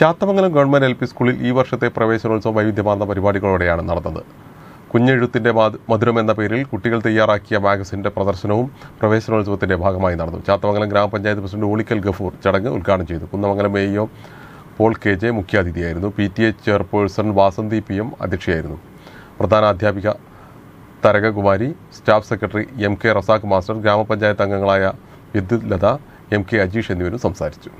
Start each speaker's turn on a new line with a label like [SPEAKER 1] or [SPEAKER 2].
[SPEAKER 1] Chathamangalam government L P സ്കൂളിൽ ഈ വർഷത്തെ പ്രവേശനോത്സവം വൈവിധ്യമാർന്ന പരിപാടികളോടെയാണ് നടന്നത് കുഞ്ഞെഴുത്തിൻ്റെ മധുരം എന്ന പേരിൽ കുട്ടികൾ തയ്യാറാക്കിയ മാഗസിൻ്റെ പ്രദർശനവും പ്രവേശനോത്സവത്തിൻ്റെ ഭാഗമായി നടന്നു ചാത്തമംഗലം ഗ്രാമപഞ്ചായത്ത് പ്രസിഡന്റ് ഓളിക്കൽ ഗഫൂർ ചടങ്ങ് ഉദ്ഘാടനം ചെയ്തു Kunnamangalam A Paul K J മുഖ്യാതിഥിയായിരുന്നു P T A chairperson Vasanthi P M അധ്യക്ഷയായിരുന്നു പ്രധാന അധ്യാപിക Tharakakumari staff secretary M K Razak master ഗ്രാമപഞ്ചായത്ത് അംഗങ്ങളായ വിദ്യുത് ലത എം കെ അജീഷ് എന്നിവരും സംസാരിച്ചു